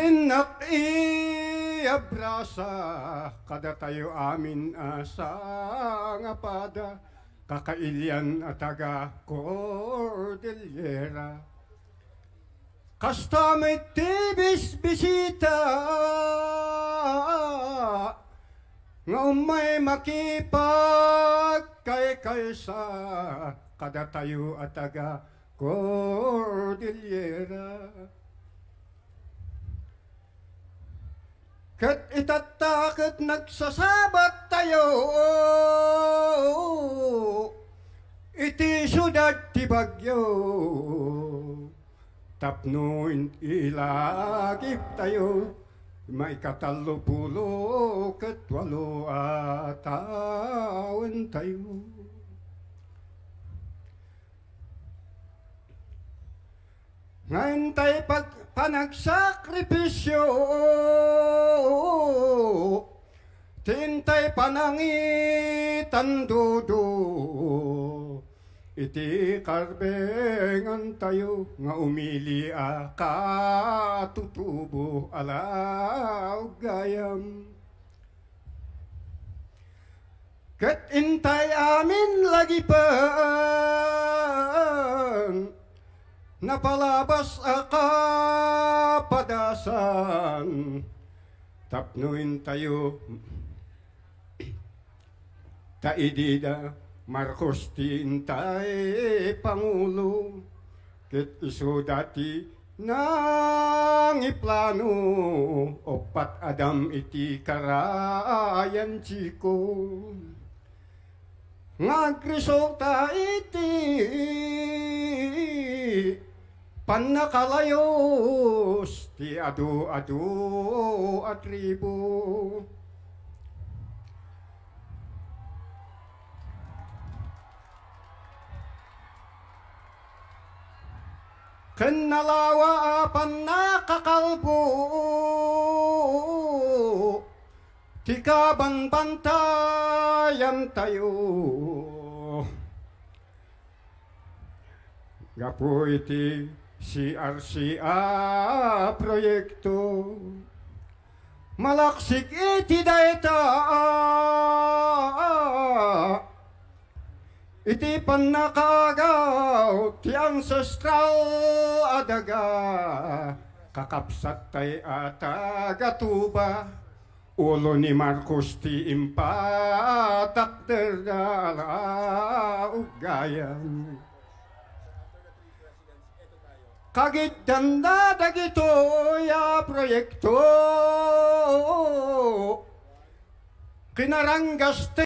inak iabrasa kada tayo amin asa nga pada kakailyan ataga cordillera kasta may tibis bisita nga umay makipag kay kaysa kada tayo ataga cordillera Kat itatakot nagsasabat tayo Iti syudad ti bagyo Tapnoin ilagip tayo katalo pulo kat walo atawen tayo Ngayon tayo pag panagsakripisyo tintay panangitan dudu iti karbengan tayo nga umili ka tutubo ala gayam ket intay amin lagi pa napalabas aka padasan tapnuin tayo taidida Marcos tintay Pangulo kit isudati dati nang iplano opat adam iti karayan chiko ngagresulta iti panakalayos ti adu adu atribu kenna lawa panna kakalbu tika ban yang tayo gapu iti si arsia proyekto malaksik iti daeta iti panakagaw ti ancestral daga kakapsatay atagatuba ulo ni Marcos ti impa impatak derdala ugayan kagit danda dagito ya proyekto kinaranggas